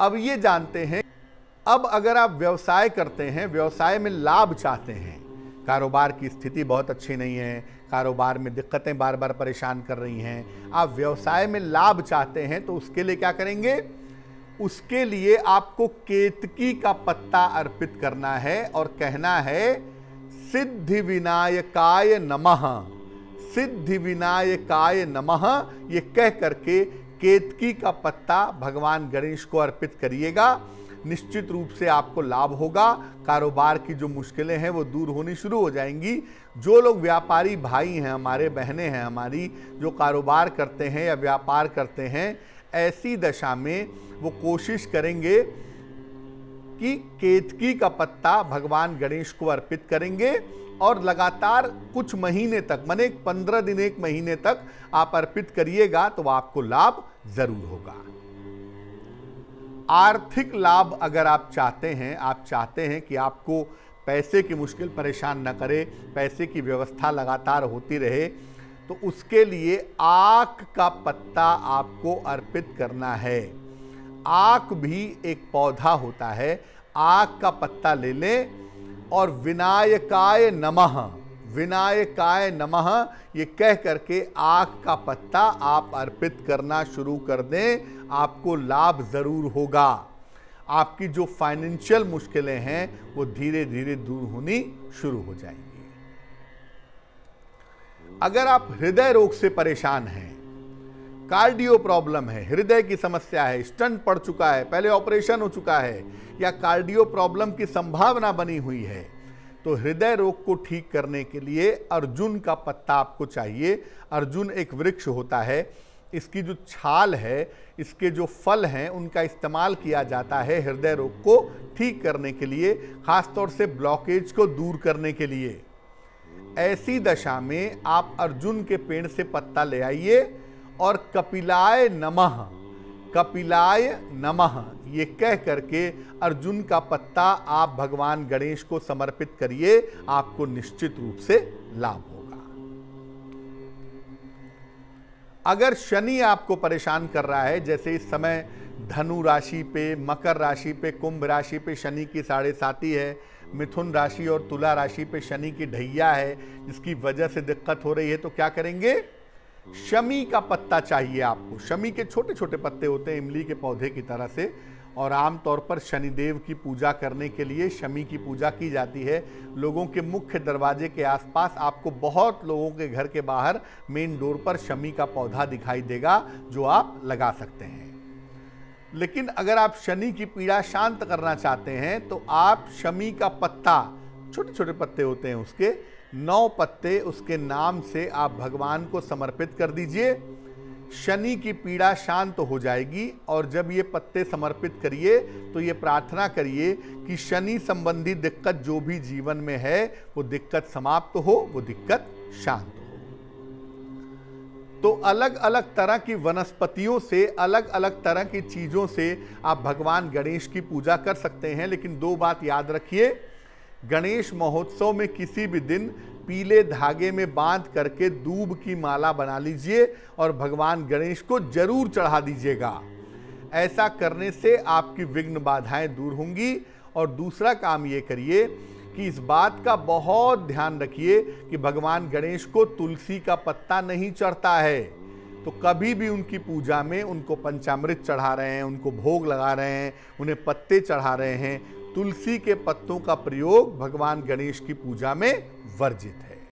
अब ये जानते हैं अब अगर आप व्यवसाय करते हैं व्यवसाय में लाभ चाहते हैं कारोबार की स्थिति बहुत अच्छी नहीं है कारोबार में दिक्कतें बार बार परेशान कर रही हैं आप व्यवसाय में लाभ चाहते हैं तो उसके लिए क्या करेंगे उसके लिए आपको केतकी का पत्ता अर्पित करना है और कहना है सिद्धि विनायकाय नमः सिद्धि विनायकाय नमः ये कह करके केतकी का पत्ता भगवान गणेश को अर्पित करिएगा निश्चित रूप से आपको लाभ होगा कारोबार की जो मुश्किलें हैं वो दूर होनी शुरू हो जाएंगी जो लोग व्यापारी भाई हैं हमारे बहनें हैं हमारी जो कारोबार करते हैं या व्यापार करते हैं ऐसी दशा में वो कोशिश करेंगे कि केतकी का पत्ता भगवान गणेश को अर्पित करेंगे और लगातार कुछ महीने तक मैंने एक पंद्रह दिन एक महीने तक आप अर्पित करिएगा तो आपको लाभ जरूर होगा आर्थिक लाभ अगर आप चाहते हैं आप चाहते हैं कि आपको पैसे की मुश्किल परेशान न करे पैसे की व्यवस्था लगातार होती रहे तो उसके लिए आक का पत्ता आपको अर्पित करना है आक भी एक पौधा होता है आक का पत्ता ले लें और विनायकाय नमः विनायकाय नमः ये कह करके आग का पत्ता आप अर्पित करना शुरू कर दें आपको लाभ ज़रूर होगा आपकी जो फाइनेंशियल मुश्किलें हैं वो धीरे धीरे दूर होनी शुरू हो जाएंगी अगर आप हृदय रोग से परेशान हैं कार्डियो प्रॉब्लम है हृदय की समस्या है स्टंट पड़ चुका है पहले ऑपरेशन हो चुका है या कार्डियो प्रॉब्लम की संभावना बनी हुई है तो हृदय रोग को ठीक करने के लिए अर्जुन का पत्ता आपको चाहिए अर्जुन एक वृक्ष होता है इसकी जो छाल है इसके जो फल हैं उनका इस्तेमाल किया जाता है हृदय रोग को ठीक करने के लिए ख़ासतौर से ब्लॉकेज को दूर करने के लिए ऐसी दशा में आप अर्जुन के पेड़ से पत्ता ले आइए और कपिलाय नमः कपिलाय नमः ये कह करके अर्जुन का पत्ता आप भगवान गणेश को समर्पित करिए आपको निश्चित रूप से लाभ होगा अगर शनि आपको परेशान कर रहा है जैसे इस समय धनु राशि पे मकर राशि पे कुंभ राशि पे शनि की साढ़े साथी है मिथुन राशि और तुला राशि पे शनि की ढैया है जिसकी वजह से दिक्कत हो रही है तो क्या करेंगे शमी का पत्ता चाहिए आपको शमी के छोटे छोटे पत्ते होते हैं इमली के पौधे की तरह से और आमतौर पर शनिदेव की पूजा करने के लिए शमी की पूजा की जाती है लोगों के मुख्य दरवाजे के आसपास आपको बहुत लोगों के घर के बाहर मेन डोर पर शमी का पौधा दिखाई देगा जो आप लगा सकते हैं लेकिन अगर आप शनि की पीड़ा शांत करना चाहते हैं तो आप शमी का पत्ता छोटे छोटे पत्ते होते हैं उसके नौ पत्ते उसके नाम से आप भगवान को समर्पित कर दीजिए शनि की पीड़ा शांत हो जाएगी और जब ये पत्ते समर्पित करिए तो ये प्रार्थना करिए कि शनि संबंधी दिक्कत जो भी जीवन में है वो दिक्कत समाप्त हो वो दिक्कत शांत हो तो अलग अलग तरह की वनस्पतियों से अलग अलग तरह की चीज़ों से आप भगवान गणेश की पूजा कर सकते हैं लेकिन दो बात याद रखिए गणेश महोत्सव में किसी भी दिन पीले धागे में बांध करके दूब की माला बना लीजिए और भगवान गणेश को जरूर चढ़ा दीजिएगा ऐसा करने से आपकी विघ्न बाधाएं दूर होंगी और दूसरा काम ये करिए कि इस बात का बहुत ध्यान रखिए कि भगवान गणेश को तुलसी का पत्ता नहीं चढ़ता है तो कभी भी उनकी पूजा में उनको पंचामृत चढ़ा रहे हैं उनको भोग लगा रहे हैं उन्हें पत्ते चढ़ा रहे हैं तुलसी के पत्तों का प्रयोग भगवान गणेश की पूजा में वर्जित है